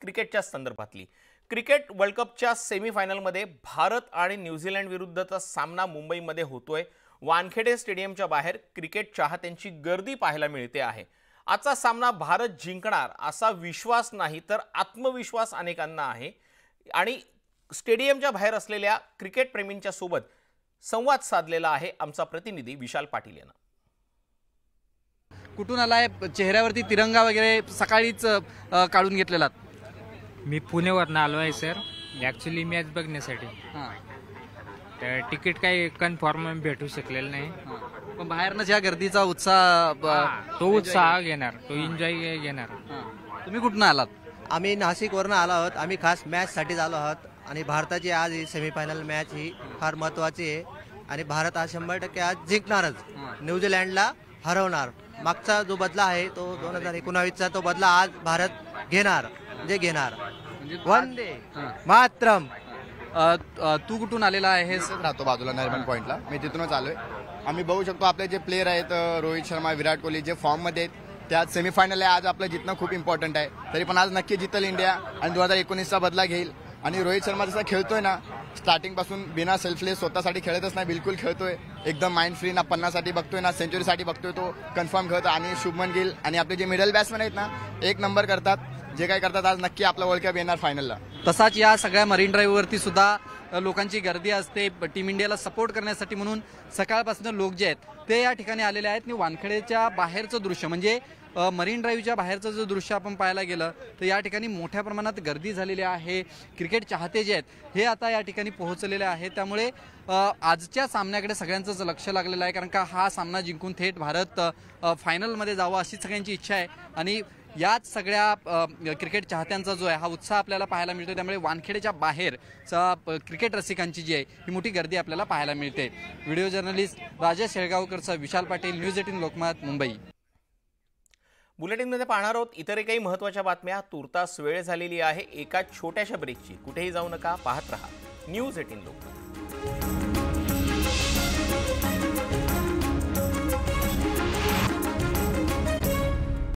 क्रिकेटच्या संदर्भातली cricket world कपच्या सेमीफायनलमध्ये भारत आणि न्यूझीलंड विरुद्धचा सामना मुंबईमध्ये होतोय वानखेडे स्टेडियमच्या बाहेर क्रिकेट चाहत्यांची गर्दी पाहायला मिळते आहे आजचा सामना भारत जिंकणार असा विश्वास नाही तर आत्मविश्वास अनेकांना आहे आणि स्टेडियमच्या बाहेर असलेल्या क्रिकेटप्रेमींच्या सोबत संवाद साधलेला आहे आमचा प्रतिनिधी विशाल पाटील यांना कुठून आलाय चेहऱ्यावरती तिरंगा वगैरे सकाळीच काढून घेतलेला मी पुणेवरनं आलो आहे सर ॲक्च्युली मॅच बघण्यासाठी हां तर तिकीट काही कन्फर्म भेटू शकलेलं नाही पण बाहेरनं ज्या गर्दीचा उत्साह तो उत्साह घेणार तो एन्जॉय घेणार तुम्ही कुठनं आलात आम्ही नाशिकवरून आलो आहोत आम्ही खास मॅचसाठीच आलो आहोत आणि भारताची आज ही सेमीफायनल मॅच ही फार महत्त्वाची आहे आणि भारत हा शंभर टक्के आज जिंकणारच न्यूझीलँडला हरवणार मागचा जो बदला आहे तो दोन हजार एकोणावीसचा तो बदला आज भारत घेणार जे म्हणजे घेणार म्हणजे वंदे मात्र तू कुठून आलेला आहेस राहतो बाजूला नरमन पॉईंटला मी तिथूनच आलोय आम्ही बघू शकतो आपले जे प्लेयर आहेत रोहित शर्मा विराट कोहली जे फॉर्ममध्ये आहेत त्यात सेमीफायनल आहे आज आपलं जितणं खूप इम्पॉर्टंट आहे तरी पण आज नक्की जितल इंडिया आणि दोन हजार एकोणीसचा बदला घेईल आणि रोहित शर्मा जसा खेळतोय ना स्टार्टिंग पासून बिना सेल्फलेस स्वतःसाठी खेळतच नाही बिलकुल खेळतोय एकदम माइंड फ्री ना पन्नासाठी बघतोय ना सेंचुरीसाठी बघतोय तो कन्फर्म खेळतो आणि शुभमन गिल आणि आपले जे मिडल बॅट्समन आहेत ना एक नंबर करतात जे काय करतात आज नक्की आपला वर्ल्ड कप येणार फायनलला तसाच या सगळ्या मरीन ड्राईव्हवरती सुद्धा लोकांची गर्दी असते टीम इंडियाला सपोर्ट करण्यासाठी म्हणून सकाळपासून लोक जे आहेत ते या ठिकाणी आलेले आहेत आणि वानखेडेच्या बाहेरचं दृश्य म्हणजे मरीन ड्राईव्हच्या बाहेरचं जर दृश्य आपण पाहायला गेलं तर या ठिकाणी मोठ्या प्रमाणात गर्दी झालेली आहे क्रिकेट चाहते जे आहेत हे आता या ठिकाणी पोहोचलेले आहे त्यामुळे आजच्या सामन्याकडे सगळ्यांचंच लक्ष लागलेलं आहे कारण का हा सामना जिंकून थेट भारत फायनलमध्ये जावं अशी सगळ्यांची इच्छा आहे आणि याच सगळ्या क्रिकेट चाहत्यांचा जो आहे हा उत्साह आपल्याला पाहायला मिळतो त्यामुळे वानखेडेच्या बाहेर क्रिकेट रसिकांची जी आहे ही मोठी गर्दी आपल्याला पाहायला मिळते व्हिडिओ जर्नलिस्ट राजेश शेळगावकरचा विशाल पाटील न्यूज एटीन लोकमत मुंबई बुलेटिनमध्ये पाहणार आहोत इतरही काही महत्वाच्या बातम्या तुर्तास वेळ झालेली आहे एका छोट्याशा ब्रेकची कुठेही जाऊ नका पाहत राहा न्यूज एटीन लोकमत